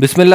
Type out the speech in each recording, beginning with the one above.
बिसमीम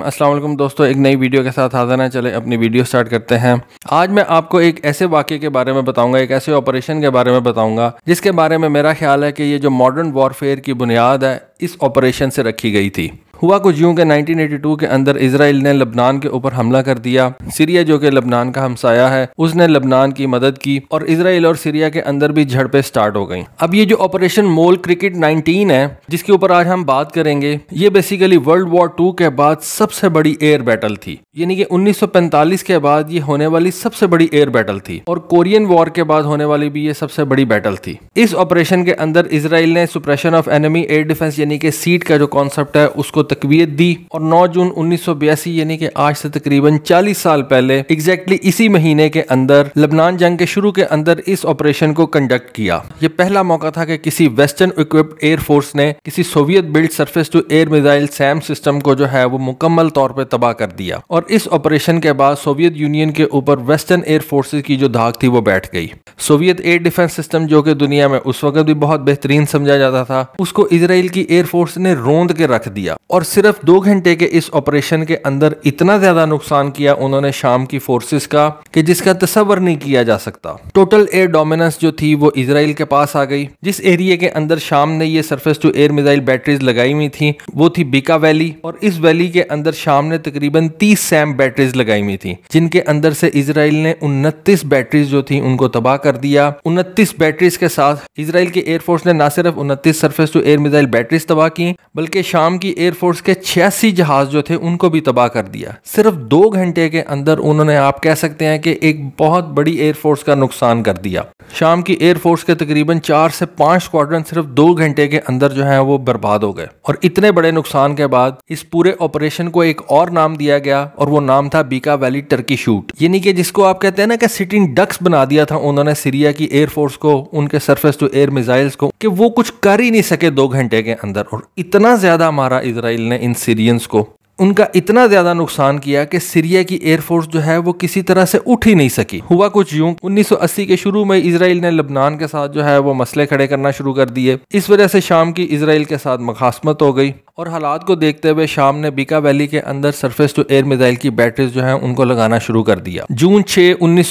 अल्लाम दोस्तों एक नई वीडियो के साथ हाजिर हैं चले अपनी वीडियो स्टार्ट करते हैं आज मैं आपको एक ऐसे वाक्य के बारे में बताऊंगा एक ऐसे ऑपरेशन के बारे में बताऊंगा जिसके बारे में मेरा ख्याल है कि ये जो मॉडर्न वॉरफेयर की बुनियाद है इस ऑपरेशन से रखी गई थी हुआ कुछ यूं कि 1982 के अंदर इसराइल ने लबनान के ऊपर हमला कर दिया सीरिया जो कि लबनान का हमसाया है उसने लबनान की मदद की और इसराइल और सीरिया के अंदर भी झड़पें स्टार्ट हो गई अब ये जो ऑपरेशन मोल क्रिकेट 19 है जिसके ऊपर आज हम बात करेंगे ये बेसिकली वर्ल्ड वॉर टू के बाद सबसे बड़ी एयर बैटल थी यानी कि उन्नीस के बाद ये होने वाली सबसे बड़ी एयर बैटल थी और कोरियन वॉर के बाद होने वाली भी ये सबसे बड़ी बैटल थी इस ऑपरेशन के अंदर इसराइल ने suppression of enemy air defence यानी कि सीट का जो कॉन्सेप्ट है उसको तकवीत दी और 9 जून 1982 यानी कि आज से तकरीबन 40 साल पहले एग्जैक्टली इसी महीने के अंदर लबनान जंग के शुरू के अंदर इस ऑपरेशन को कंडक्ट किया ये पहला मौका था कि किसी वेस्टर्न इक्विप्ड एयरफोर्स ने किसी Soviet built surface to air missile SAM system को जो है वो मुकम्मल तौर पर तबाह कर दिया और इस ऑपरेशन के बाद सोवियत यूनियन के ऊपर वेस्टर्न एयरफोर्सेज की जो धाक थी वो बैठ गई सोवियत एयर डिफेंस सिस्टम जो कि दुनिया में उस वक्त भी बहुत बेहतरीन समझा जाता था उसको इसराइल की एयरफोर्स ने रोंद के रख दिया और और सिर्फ दो घंटे के इस ऑपरेशन के अंदर इतना ज्यादा नुकसान किया उन्होंने शाम की फोर्सेस का कि जिसका तस्वर नहीं किया जा सकता टोटल एयर डोमिनेंस जो थी वो इसराइल के पास आ गई जिस एरिया के अंदर शाम ने ये surface to air missile batteries लगाई हुई थी वो थी बीका वैली और इस वैली के अंदर शाम ने तकरीबन तीस सैम बैटरीज लगाई हुई थी जिनके अंदर से इसराइल ने उनतीस बैटरीज जो थी उनको तबाह कर दिया उनतीस बैटरीज के साथ इसराइल के एयरफोर्स ने ना सिर्फ उनतीस surface to air missile batteries तबाह की बल्कि शाम की एयरफोर्स फोर्स के छियासी जहाज जो थे उनको भी तबाह कर दिया सिर्फ दो घंटे के अंदर उन्होंने आप कह सकते हैं कि एक बहुत बड़ी एयरफोर्स का नुकसान कर दिया शाम की एयरफोर्स के तकरीबन चार से पांच स्क्वाड्रन सिर्फ दो घंटे के अंदर जो है वो बर्बाद हो गए और इतने बड़े नुकसान के बाद इस पूरे ऑपरेशन को एक और नाम दिया गया और वो नाम था बीका वैली टर्की शूट यानी कि जिसको आप कहते हैं ना कि सिटिंग डक्स बना दिया था उन्होंने सीरिया की एयरफोर्स को उनके सरफेस टू एयर मिसाइल्स को कि वो कुछ कर ही नहीं सके दो घंटे के अंदर और इतना ज्यादा हमारा इसराइल ने इन सीरियंस को उनका इतना ज्यादा नुकसान किया कि सीरिया की एयरफोर्स जो है वो किसी तरह से उठ ही नहीं सकी हुआ कुछ यूं 1980 के शुरू में इसराइल ने लबनान के साथ जो है वो मसले खड़े करना शुरू कर दिए इस वजह से शाम की इसराइल के साथ मखासमत हो गई और हालात को देखते हुए शाम ने बीका वैली के अंदर सरफेस टू एयर मिजाइल की बैटरीज जो है उनको लगाना शुरू कर दिया जून छह उन्नीस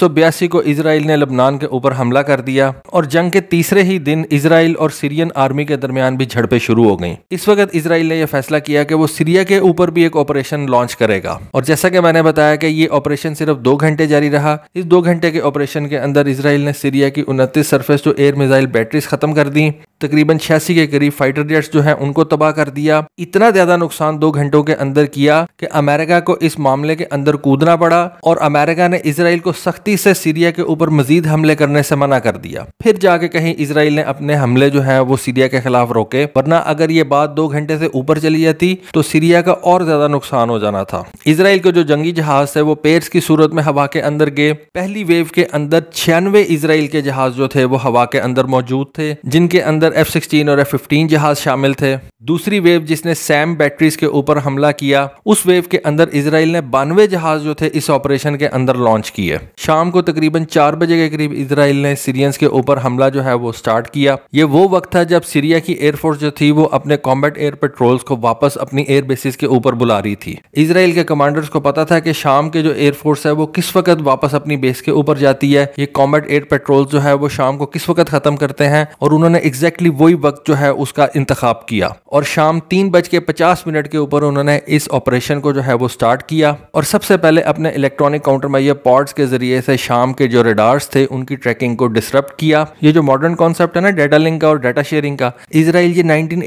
को इसराइल ने लबनान के ऊपर हमला कर दिया और जंग के तीसरे ही दिन इसराइल और सीरियन आर्मी के दरमियान भी झड़पें शुरू हो गई इस वक्त इसराइल ने यह फैसला किया कि वो सीरिया के ऊपर भी एक ऑपरेशन लॉन्च करेगा और जैसा कि मैंने बताया कि ये ऑपरेशन सिर्फ दो घंटे जारी रहा इस दो घंटे के ऑपरेशन के अंदर इसराइल ने सीरिया की उनतीस surface to air missile batteries खत्म कर दी तकरीबन छियासी के करीब फाइटर जेट्स जो हैं उनको तबाह कर दिया इतना ज्यादा नुकसान दो घंटों के अंदर किया कि अमेरिका को इस मामले के अंदर कूदना पड़ा और अमेरिका ने इसराइल को सख्ती से सीरिया के ऊपर मजीद हमले करने से मना कर दिया फिर जाके कहीं इसराइल ने अपने हमले जो हैं वो सीरिया के खिलाफ रोके वरना अगर ये बात दो घंटे से ऊपर चली जाती तो सीरिया का और ज्यादा ज्यादा नुकसान हो जाना था इसराइल के जो जंगी जहाज थे वो पेयर्स की सूरत में हवा के अंदर गए पहली वेव के अंदर छियानवे इसराइल के जहाज जो थे वो हवा के अंदर मौजूद थे जिनके अंदर एफ सिक्सटीन और एफ फिफ्टीन जहाज शामिल थे दूसरी वेव जिसने सैम बैटरीज के ऊपर हमला किया उस वेव के अंदर इसराइल ने बानवे जहाज जो थे इस ऑपरेशन के अंदर लॉन्च किए शाम को तकरीबन चार बजे के करीब इसराइल ने सीरियंस के ऊपर हमला जो है वो स्टार्ट किया ये वो वक्त था जब सीरिया की एयरफोर्स जो थी वो अपने कॉम्बैट एयर पेट्रोल्स को वापस अपनी एयर बेसिस के ऊपर बुला जारी थी इसराइल के कमांडर्स को पता था कि शाम के जो एयरफोर्स है वो किस वक्त वापस अपनी बेस के ऊपर जाती है ये कॉम्बेट एयर पेट्रोल जो है वो शाम को किस वक्त खत्म करते हैं और उन्होंने एग्जैक्टली exactly वही वक्त जो है उसका इंतखब किया और शाम तीन बज के पचास मिनट के ऊपर उन्होंने इस ऑपरेशन को जो है वो स्टार्ट किया और सबसे पहले अपने इलेक्ट्रॉनिक काउंटर माइयर पॉड्स के जरिए से शाम के जो रेडार्स थे उनकी ट्रैकिंग को डिस्टर्ब किया ये जो मॉडर्न कॉन्सेप्ट है ना डेटा लिंक का और डाटा शेयरिंग का इसराइल ये नाइनटीन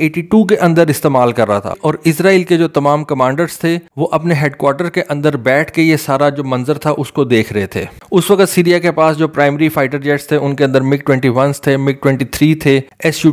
के अंदर इस्तेमाल कर रहा था और इसराइल के जो तमाम कमांड कमांडर्स थे वो अपने हेडक्वार्टर के अंदर बैठ के ये सारा जो मंजर था उसको देख रहे थे उस वक्त सीरिया के पास जो प्राइमरी फाइटर जेट्स थे उनके अंदर मिग ट्वेंटी थे मिग ट्वेंटी थे एस यू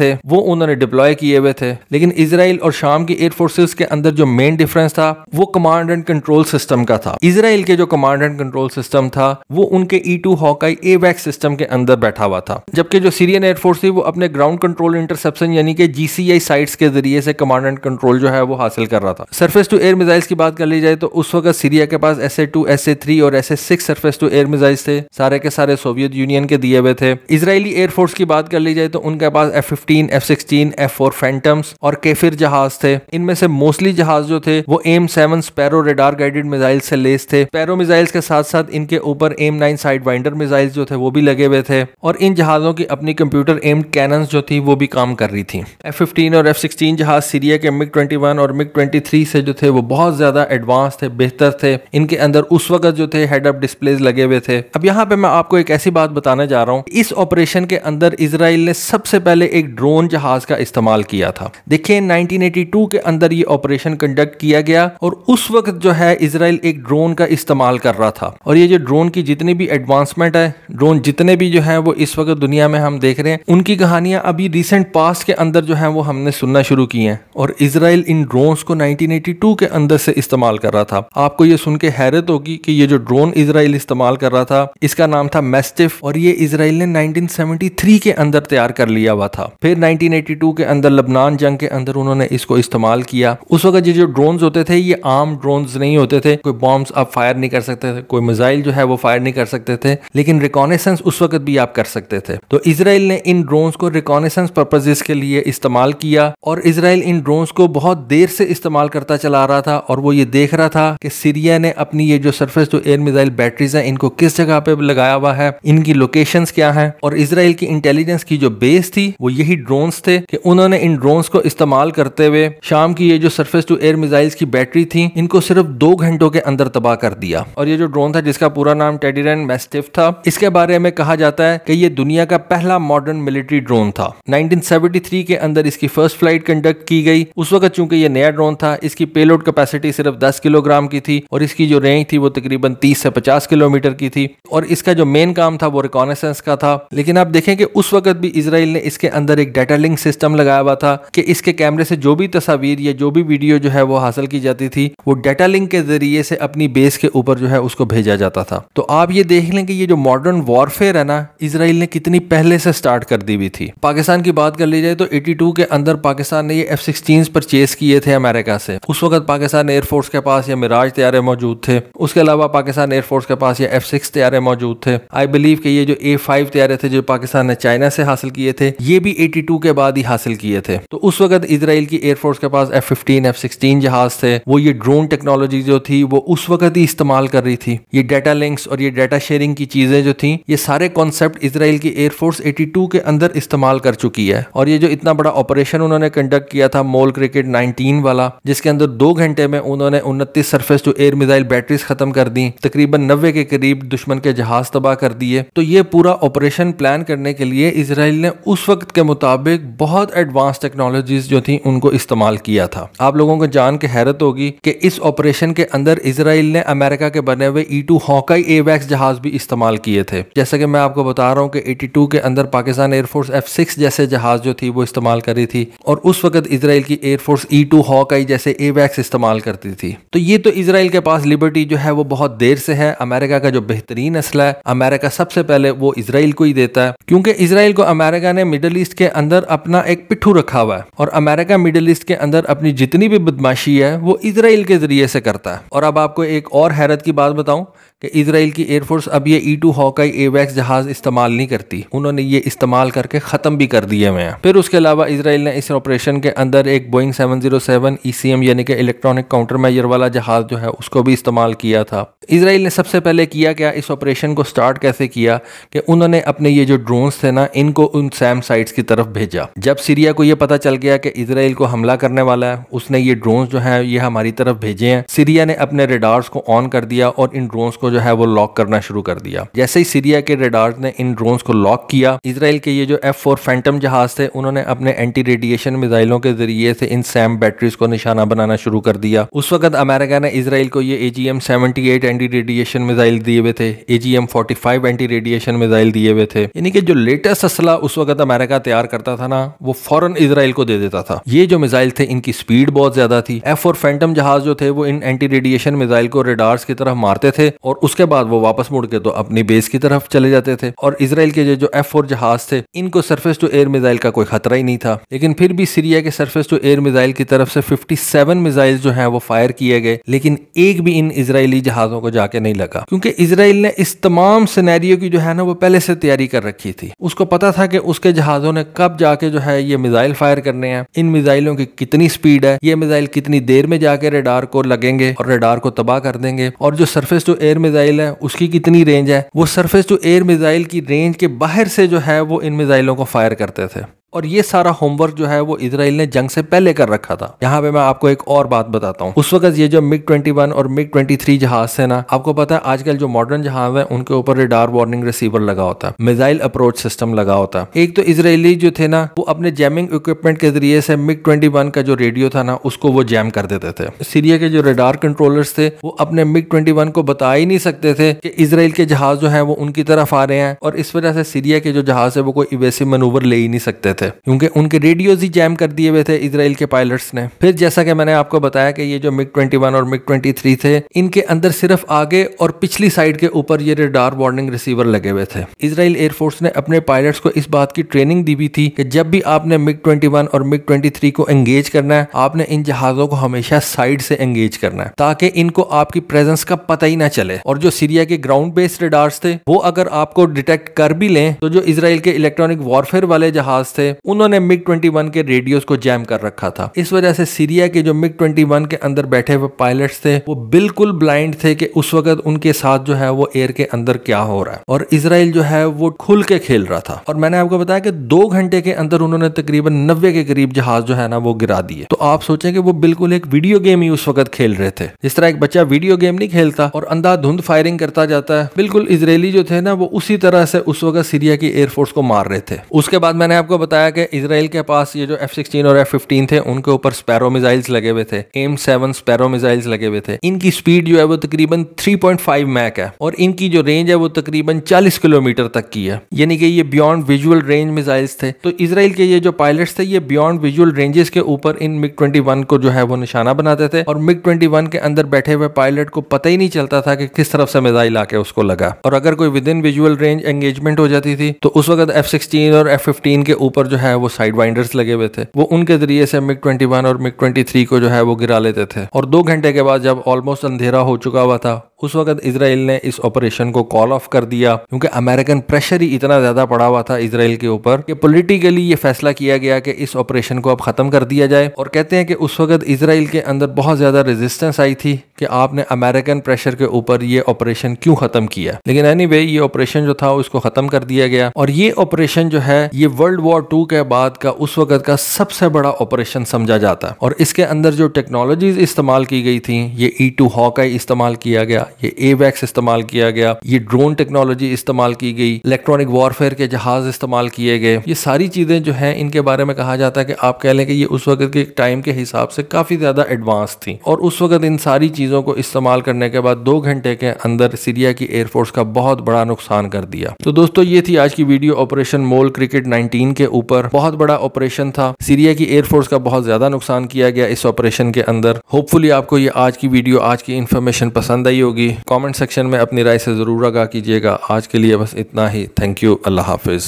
थे वो उन्होंने डिप्लॉय किए हुए थे लेकिन इसराइल और शाम की एयरफोर्सेज के अंदर जो मेन डिफरेंस था वो कमांड एंड कंट्रोल सिस्टम का था इसराइल के जो कमांड एंड कंट्रोल सिस्टम था वो उनके ई टू हॉकाई ए वैक्स सिस्टम के अंदर बैठा हुआ था जबकि जो सीरियन एयरफोर्स थी वो अपने ग्राउंड कंट्रोल इंटरसेप्शन यानी कि जीसीआई साइट्स के जरिए से कमांड एंड कंट्रोल जो है वो हासिल कर रहा था सरफेस टू एयर मिसाइल्स की बात कर ली जाए तो उस वक्त सीरिया के पास S A two S A three और S A six surface to air missiles थे सारे के सारे सोवियत यूनियन के दिए हुए थे इसराइली एयरफोर्स की बात कर ली जाए तो उनके पास F fifteen F sixteen F four Phantoms और केफिर जहाज थे इनमें से मोस्टली जहाज जो थे वो M seven Sparrow radar guided missile से लेस थे पैरो मिसाइल्स के साथ साथ इनके ऊपर M nine Sidewinder missile जो थे वो भी लगे हुए थे और इन जहाजों की अपनी कंप्यूटर एम्ड कैन जो थी वो भी काम कर रही थी एफ फिफ्टीन और एफ सिक्सटीन जहाज सीरिया के मिग ट्वेंटी वन और मिग ट्वेंटी थ्री से जो थे वो बहुत ज़्यादा एडवांस थे बेहतर थे इनके अंदर उस वक्त जो थे हेड अप डिस्प्लेज लगे हुए थे अब यहाँ पे मैं आपको एक ऐसी बात बताने जा रहा हूँ इस ऑपरेशन के अंदर इसराइल ने सबसे पहले एक ड्रोन जहाज का इस्तेमाल किया था देखिये नाइनटीन के अंदर ये ऑपरेशन कंडक्ट किया गया और उस वक्त जो है इसराइल एक ड्रोन का इस्तेमाल कर रहा था और ये जो ड्रोन की जितनी भी एडवांसमेंट है ड्रोन जितने भी जो है वो इस वक्त दुनिया में हम देख रहे हैं उनकी कहानियां अभी रिसेंट पास्ट के अंदर जो है वो हमने सुनना शुरू की हैं और इसराइल इन ड्रोन को 1982 के अंदर से इस्तेमाल कर रहा था आपको ये सुन के हैरत होगी कि ये जो ड्रोन इसराइल इस्तेमाल कर रहा था इसका नाम था मेस्टिफ और ये इसराइल ने 1973 के अंदर तैयार कर लिया हुआ था फिर 1982 के अंदर लबनान जंग के अंदर उन्होंने इसको इस्तेमाल किया उस वक्त ये जो ड्रोन होते थे ये आम ड्रोन नहीं होते थे कोई बॉम्ब आप फायर नहीं कर सकते थे कोई मिजाइल जो है वो फायर नहीं कर सकते थे लेकिन रिकॉनेसेंस उस वक्त भी आप कर सकते थे तो इसराइल ने इन ड्रोन को रिकॉनेसेंस पर्पजेस के लिए इस्तेमाल किया और इसराइल इन ड्रोन को बहुत देर से इस्तेमाल करता पता चला रहा था और वो ये देख रहा था कि सीरिया ने अपनी ये जो surface to air missile batteries हैं इनको किस जगह पे लगाया हुआ है इनकी लोकेशन क्या है और इसराइल की इंटेलिजेंस की जो बेस थी वो यही ड्रोन थे कि उन्होंने इन ड्रोन को इस्तेमाल करते हुए शाम की ये जो सर्फेस टू एयर मिजाइल की बैटरी थी इनको सिर्फ दो घंटों के अंदर तबाह कर दिया और ये जो ड्रोन था जिसका पूरा नाम टेडीरन मेस्टिफ था इसके बारे में कहा जाता है कि ये दुनिया का पहला मॉडर्न मिलिट्री ड्रोन था 1973 के अंदर इसकी फर्स्ट फ्लाइट कंडक्ट की गई उस वक्त चूंकि ये नया ड्रोन था इसकी इसकी पेलोड कैपेसिटी सिर्फ 10 किलोग्राम की थी और इसकी जो रेंज थी वो तकरीबन 30 से 50 किलोमीटर की थी और इसका जो मेन काम था वो रिकॉनेसेंस का था लेकिन आप देखें कि उस वक्त भी इसराइल ने इसके अंदर एक डाटा लिंक सिस्टम लगाया हुआ था कि इसके कैमरे से जो भी तस्वीर या जो भी वीडियो जो है वो हासिल की जाती थी वो डाटा लिंक के जरिए से अपनी बेस के ऊपर जो है उसको भेजा जाता था तो आप ये देख लें कि ये जो मॉडर्न वॉरफेयर है ना इसराइल ने कितनी पहले से स्टार्ट कर दी हुई थी पाकिस्तान की बात कर ली जाए तो 82 के अंदर पाकिस्तान ने ये एफ सिक्सटीन परचेज किए थे अमेरिका से उस वक्त पाकिस्तान एयरफोर्स के पास या मिराज तैयारे मौजूद थे उसके अलावा पाकिस्तान एयरफोर्स के पास या एफ सिक्स तैयारे मौजूद थे आई बिलीव कि ये जो ए फाइव तैयारे थे जो पाकिस्तान ने चाइना से हासिल किए थे ये भी एटी टू के बाद ही हासिल किए थे तो उस वक्त इसराइल की एयरफोर्स के पास एफ फिफ्टीन एफ सिक्सटीन जहाज थे वो ये ड्रोन टेक्नोलॉजी जो थी वो उस वक्त ही इस्तेमाल कर रही थी ये डाटा लिंक्स और ये डाटा शेयरिंग की चीजें जो थी ये सारे कॉन्सेप्ट इसराइल की एयरफोर्स एटी टू के अंदर इस्तेमाल कर चुकी है और ये जो इतना बड़ा ऑपरेशन उन्होंने कंडक्ट किया था मोल क्रिकेट नाइनटीन वाला जिसके अंदर अंदर दो घंटे में उन्होंने उनतीस surface to air missile batteries खत्म कर दी तकरीबन नब्बे के करीब दुश्मन के जहाज तबाह कर दिए तो ये पूरा ऑपरेशन प्लान करने के लिए इसराइल ने उस वक्त के मुताबिक बहुत एडवांस टेक्नोलॉजीज जो थी उनको इस्तेमाल किया था आप लोगों को जान के हैरत होगी कि इस ऑपरेशन के अंदर इसराइल ने अमेरिका के बने हुए ई टू हॉकाई एवैक्स जहाज भी इस्तेमाल किए थे जैसा कि मैं आपको बता रहा हूँ कि 82 के अंदर पाकिस्तान एयरफोर्स एफ सिक्स जैसे जहाज जो थी वो इस्तेमाल करी थी और उस वक्त इसराइल की एयरफोर्स ई टू हॉकाई जैसे एवैक्स इस्तेमाल करती थी तो ये तो इसराइल के पास लिबर्टी जो है वो बहुत देर से है अमेरिका का जो बेहतरीन असला है अमेरिका सबसे पहले वो इसराइल को ही देता है क्योंकि इसराइल को अमेरिका ने मिडल ईस्ट के अंदर अपना एक पिट्ठू रखा हुआ है और अमेरिका मिडल ईस्ट के अंदर अपनी जितनी भी बदमाशी है वो इसराइल के जरिए से करता है और अब आपको एक और हैरत की बात बताऊं कि इसराइल की एयरफोर्स अब ये ई टू हॉकाई एवैक्स जहाज इस्तेमाल नहीं करती उन्होंने ये इस्तेमाल करके ख़त्म भी कर दिए हुए हैं फिर उसके अलावा इसराइल ने इस ऑपरेशन के अंदर एक Boeing seven zero seven E C M यानी कि इलेक्ट्रॉनिक काउंटर मेजर वाला जहाज जो है उसको भी इस्तेमाल किया था इसराइल ने सबसे पहले किया क्या इस ऑपरेशन को स्टार्ट कैसे किया कि उन्होंने अपने ये जो ड्रोन्स थे ना इनको उन सैम साइट्स की तरफ भेजा जब सीरिया को ये पता चल गया कि इसराइल को हमला करने वाला है उसने ये ड्रोन्स जो है ये हमारी तरफ भेजे हैं सीरिया ने अपने रेडार्स को ऑन कर दिया और इन ड्रोन्स को जो है वो लॉक करना शुरू कर दिया जैसे ही सीरिया के रेडार्स ने इन ड्रोन्स को लॉक किया इसराइल के ये जो एफ फोर फैंटम जहाज थे उन्होंने अपने एंटी रेडिएशन मिजाइलों के जरिए से इन सैम बैटरीज को निशाना बनाना शुरू कर दिया उस वक्त अमेरिका ने इसराइल को ये A G M seventy anti radiation missile दिए हुए थे एजीएम 45 एंटी रेडिएशन मिसाइल दिए हुए थे यानी कि जो लेटेस्ट असला उस वक्त अमेरिका तैयार करता था ना वो फॉरन इसराइल को दे देता था ये जो मिसाइल थे इनकी स्पीड बहुत ज्यादा थी एफ और फैंटम जहाज जो थे वो इन एंटी रेडिएशन मिसाइल को रेडार्स की तरफ मारते थे और उसके बाद वो वापस मुड़ के तो अपनी बेस की तरफ चले जाते थे और इसराइल के जो एफ फोर जहाज थे इनको सरफेस टू एयर मिसाइल का कोई खतरा ही नहीं था लेकिन फिर भी सीरिया के सरफेस टू एयर मिसाइल की तरफ से 57 मिसाइल जो हैं वो फायर किए गए लेकिन एक भी इन इसराइली जहाजों को को जाके नहीं लगा क्योंकि इसराइल ने इस तमाम सिनेरियो की जो है ना वो पहले से तैयारी कर रखी थी उसको पता था कि उसके जहाजों ने कब जाके जो है ये मिजाइल फायर करने हैं इन मिजाइलों की कितनी स्पीड है ये मिजाइल कितनी देर में जाके रेडार को लगेंगे और रेडार को तबाह कर देंगे और जो सरफेस टू एयर मिजाइल है उसकी कितनी रेंज है वो सरफेस टू एयर मिजाइल की रेंज के बाहर से जो है वो इन मिजाइलों को फायर करते थे और ये सारा होमवर्क जो है वो इसराइल ने जंग से पहले कर रखा था यहाँ पे मैं आपको एक और बात बताता हूँ उस वक्त ये जो मिग 21 और मिग 23 जहाज थे ना आपको पता है आजकल जो मॉडर्न जहाज है उनके ऊपर रिडार वार्निंग रिसीवर लगा होता है मिसाइल अप्रोच सिस्टम लगा होता है एक तो इसराइली जो थे ना वो अपने जैमिंग इक्विपमेंट के जरिए से मिग ट्वेंटी का जो रेडियो था ना उसको वो जैम कर देते थे सीरिया के जो रेडार कंट्रोलर्स थे वो अपने मिग ट्वेंटी को बता ही नहीं सकते थे कि इसराइल के जहाज जो है वो उनकी तरफ आ रहे हैं और इस वजह से सीरिया के जो जहाज है वो कोई इवेसिव मनूवर ले ही नहीं सकते थे क्योंकि उनके रेडियोज ही जैम कर दिए हुए थे इसराइल के पायलट्स ने फिर जैसा कि मैंने आपको बताया कि ये जो मिग ट्वेंटी और मिग ट्वेंटी थे इनके अंदर सिर्फ आगे और पिछली साइड के ऊपर ये रेडार वार्निंग रिसीवर लगे हुए थे इसराइल एयरफोर्स ने अपने पायलट्स को इस बात की ट्रेनिंग दी हुई थी कि जब भी आपने मिग ट्वेंटी और मिग ट्वेंटी को एंगेज करना है आपने इन जहाजों को हमेशा साइड से एंगेज करना है ताकि इनको आपकी प्रेजेंस का पता ही ना चले और जो सीरिया के ग्राउंड बेस्ड रेडार्स थे वो अगर आपको डिटेक्ट कर भी लें तो जो इसराइल के इलेक्ट्रॉनिक वॉरफेयर वाले जहाज थे थे उन्होंने मिग 21 के रेडियोस को जैम कर रखा था इस वजह से सीरिया के जो मिग 21 के अंदर बैठे हुए पायलट थे वो बिल्कुल ब्लाइंड थे कि उस वक्त उनके साथ जो है वो एयर के अंदर क्या हो रहा है और इसराइल जो है वो खुल के खेल रहा था और मैंने आपको बताया कि दो घंटे के अंदर उन्होंने तकरीबन नब्बे के करीब जहाज जो है ना वो गिरा दिए तो आप सोचें कि वो बिल्कुल एक वीडियो गेम ही उस वक्त खेल रहे थे जिस तरह एक बच्चा वीडियो गेम नहीं खेलता और अंधाधुंध फायरिंग करता जाता है बिल्कुल इसराइली जो थे ना वो उसी तरह से उस वक्त सीरिया की एयरफोर्स को मार रहे थे उसके बाद मैंने आपको बताया बताया कि इसराइल के पास ये जो एफ सिक्सटीन और एफ फिफ्टीन थे उनके ऊपर स्पैरो मिसाइल्स लगे हुए थे एम सेवन स्पैरो मिसाइल्स लगे हुए थे इनकी स्पीड जो है वो तकरीबन थ्री पॉइंट फाइव मैक है और इनकी जो रेंज है वो तकरीबन चालीस किलोमीटर तक की है यानी कि ये बियॉन्ड विजुअल रेंज मिसाइल्स थे तो इसराइल के ये जो पायलट थे ये बियॉन्ड विजुअल रेंजेस के ऊपर इन मिग ट्वेंटी वन को जो है वो निशाना बनाते थे और मिग ट्वेंटी वन के अंदर बैठे हुए पायलट को पता ही नहीं चलता था कि किस तरफ से मिसाइल आके उसको लगा और अगर कोई within visual range engagement हो जाती थी तो उस वक्त एफ सिक्सटीन और एफ फिफ्टीन के ऊपर जो है वो साइड वाइंडर्स लगे हुए थे वो उनके जरिए से मिक ट्वेंटी और मिक ट्वेंटी को जो है वो गिरा लेते थे और दो घंटे के बाद जब ऑलमोस्ट अंधेरा हो चुका हुआ था उस वक्त इसराइल ने इस ऑपरेशन को कॉल ऑफ कर दिया क्योंकि अमेरिकन प्रेशर ही इतना ज्यादा पड़ा हुआ था इसराइल के ऊपर कि पोलिटिकली ये फैसला किया गया कि इस ऑपरेशन को अब खत्म कर दिया जाए और कहते हैं कि उस वक्त इसराइल के अंदर बहुत ज्यादा रेजिस्टेंस आई थी कि आपने अमेरिकन प्रेशर के ऊपर ये ऑपरेशन क्यों खत्म किया लेकिन एनी anyway, ये ऑपरेशन जो था उसको खत्म कर दिया गया और ये ऑपरेशन जो है ये वर्ल्ड वॉर टू टू के बाद का उस वक्त का सबसे बड़ा ऑपरेशन समझा जाता है और इसके अंदर जो टेक्नोलॉजीज इस्तेमाल की गई थी ये ई टू हॉक इस्तेमाल किया गया ये ए वैक्स इस्तेमाल किया गया ये ड्रोन टेक्नोलॉजी इस्तेमाल की गई इलेक्ट्रॉनिक वॉरफेयर के जहाज इस्तेमाल किए गए ये सारी चीज़ें जो है इनके बारे में कहा जाता है कि आप कह लें कि ये उस वक्त के टाइम के हिसाब से काफ़ी ज़्यादा एडवांस थी और उस वक्त इन सारी चीज़ों को इस्तेमाल करने के बाद दो घंटे के अंदर सीरिया की एयरफोर्स का बहुत बड़ा नुकसान कर दिया तो दोस्तों ये थी आज की video operation Mole Cricket nineteen के ऊपर ऊपर बहुत बड़ा ऑपरेशन था सीरिया की एयरफोर्स का बहुत ज्यादा नुकसान किया गया इस ऑपरेशन के अंदर होपफुली आपको ये आज की वीडियो आज की इन्फॉर्मेशन पसंद आई होगी कॉमेंट सेक्शन में अपनी राय से जरूर आगा कीजिएगा आज के लिए बस इतना ही थैंक यू अल्लाह हाफिज़